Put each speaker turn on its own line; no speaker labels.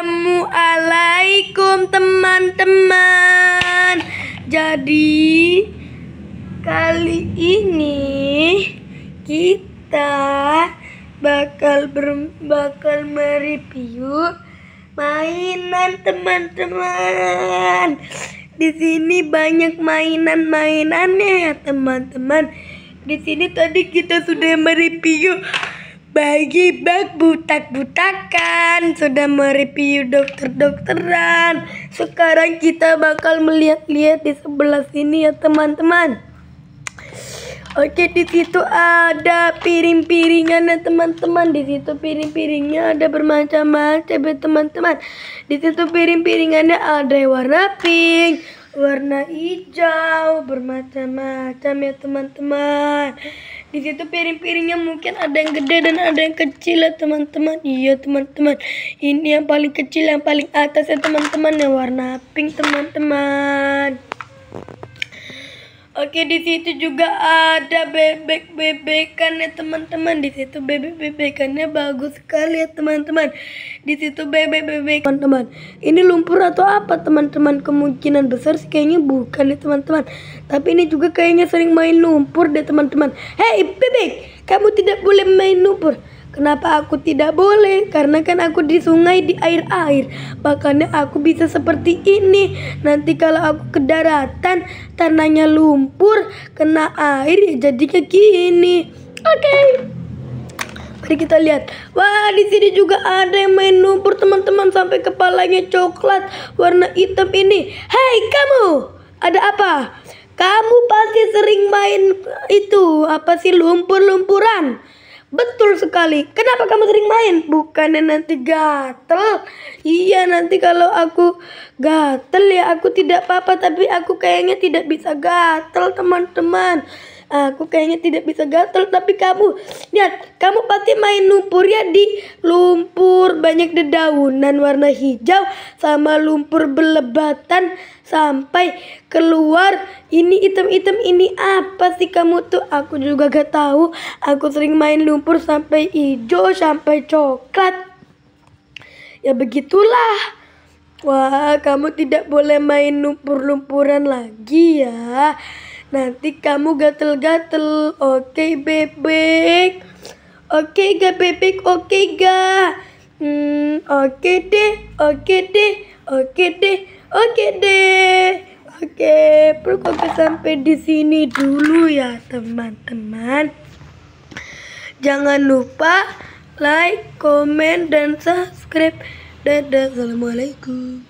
Assalamualaikum teman-teman Jadi Kali ini Kita Bakal ber, Bakal mereview Mainan teman-teman di sini banyak mainan-mainannya ya teman-teman. Di sini tadi kita sudah mereview bagi bak butak butakan sudah mereview dokter dokteran sekarang kita bakal melihat-lihat di sebelah sini ya teman-teman oke di situ ada piring-piringan ya teman-teman di situ piring-piringnya ada bermacam-macam ya teman-teman di situ piring-piringannya ada warna pink warna hijau bermacam-macam ya teman-teman di situ piring-piringnya mungkin ada yang gede dan ada yang kecil ya teman-teman iya teman-teman ini yang paling kecil yang paling atas ya teman-teman yang warna pink teman-teman Oke di situ juga ada bebek bebekan ya teman-teman. Di situ bebek bebekannya bagus sekali ya teman-teman. Di situ bebek bebek teman-teman. Ini lumpur atau apa teman-teman? Kemungkinan besar sih kayaknya bukan ya teman-teman. Tapi ini juga kayaknya sering main lumpur deh teman-teman. Hei bebek, kamu tidak boleh main lumpur. Kenapa aku tidak boleh? Karena kan aku di sungai di air-air. Makanya aku bisa seperti ini. Nanti kalau aku ke daratan, tanahnya lumpur, kena air ya jadi kayak gini. Oke. Okay. Mari kita lihat. Wah, di sini juga ada yang main lumpur teman-teman sampai kepalanya coklat warna hitam ini. Hei kamu, ada apa? Kamu pasti sering main itu apa sih lumpur-lumpuran? Betul sekali. Kenapa kamu sering main? Bukannya nanti gatel. Iya, nanti kalau aku gatel ya aku tidak apa-apa. Tapi aku kayaknya tidak bisa gatel, teman-teman. Aku kayaknya tidak bisa gatel. Tapi kamu, lihat. Kamu pasti main lumpur ya di lumpur banyak dedaunan warna hijau sama lumpur belebatan sampai keluar ini item-item ini apa sih kamu tuh aku juga gak tahu aku sering main lumpur sampai hijau sampai coklat ya begitulah Wah, kamu tidak boleh main lumpur-lumpuran lagi ya. Nanti kamu gatel-gatel. Oke, bebek. Oke, okay, gak bebek. Oke, okay, gak. Hmm, oke okay deh, oke okay deh, oke okay deh, oke deh. Oke, perlu sampai di sini dulu ya, teman-teman. Jangan lupa like, comment, dan subscribe. Dadah, assalamualaikum.